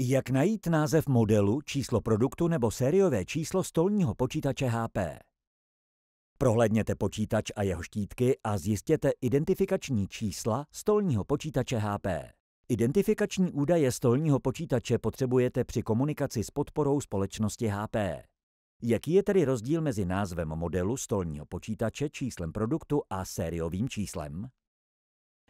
Jak najít název modelu, číslo produktu nebo sériové číslo stolního počítače HP? Prohlédněte počítač a jeho štítky a zjistěte identifikační čísla stolního počítače HP. Identifikační údaje stolního počítače potřebujete při komunikaci s podporou společnosti HP. Jaký je tedy rozdíl mezi názvem modelu stolního počítače, číslem produktu a sériovým číslem?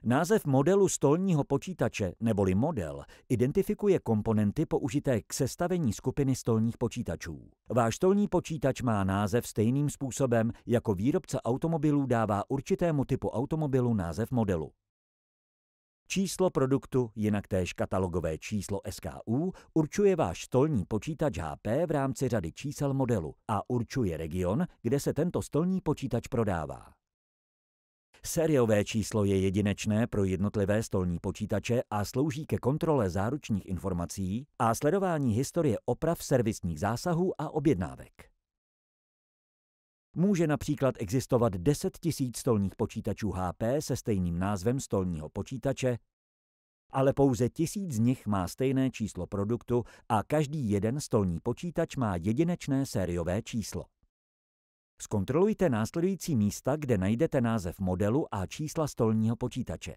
Název modelu stolního počítače neboli model identifikuje komponenty použité k sestavení skupiny stolních počítačů. Váš stolní počítač má název stejným způsobem, jako výrobce automobilů dává určitému typu automobilu název modelu. Číslo produktu, jinak též katalogové číslo SKU, určuje váš stolní počítač HP v rámci řady čísel modelu a určuje region, kde se tento stolní počítač prodává. Sériové číslo je jedinečné pro jednotlivé stolní počítače a slouží ke kontrole záručních informací a sledování historie oprav servisních zásahů a objednávek. Může například existovat 10 000 stolních počítačů HP se stejným názvem stolního počítače, ale pouze tisíc z nich má stejné číslo produktu a každý jeden stolní počítač má jedinečné sériové číslo. Zkontrolujte následující místa, kde najdete název modelu a čísla stolního počítače.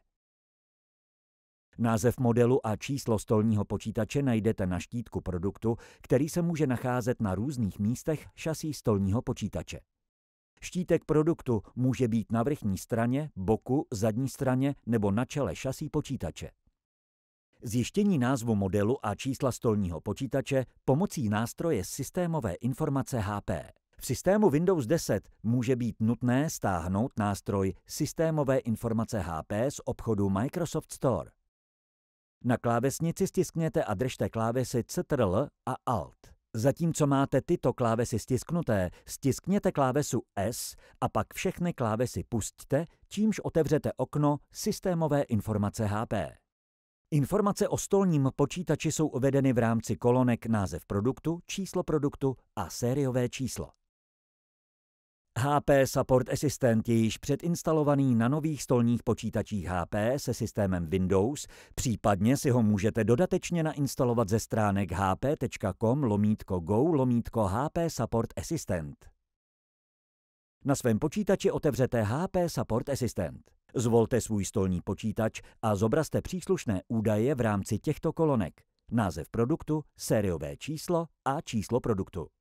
Název modelu a číslo stolního počítače najdete na štítku produktu, který se může nacházet na různých místech šasí stolního počítače. Štítek produktu může být na vrchní straně, boku, zadní straně nebo na čele šasí počítače. Zjištění názvu modelu a čísla stolního počítače pomocí nástroje systémové informace HP. V systému Windows 10 může být nutné stáhnout nástroj Systémové informace HP z obchodu Microsoft Store. Na klávesnici stiskněte a držte klávesy Ctrl a Alt. Zatímco máte tyto klávesy stisknuté, stiskněte klávesu S a pak všechny klávesy pustíte, čímž otevřete okno Systémové informace HP. Informace o stolním počítači jsou uvedeny v rámci kolonek název produktu, číslo produktu a sériové číslo. HP Support Assistant je již předinstalovaný na nových stolních počítačích HP se systémem Windows, případně si ho můžete dodatečně nainstalovat ze stránek hp.com lomítko go lomítko HP Support Assistant. Na svém počítači otevřete HP Support Assistant. Zvolte svůj stolní počítač a zobrazte příslušné údaje v rámci těchto kolonek. Název produktu, sériové číslo a číslo produktu.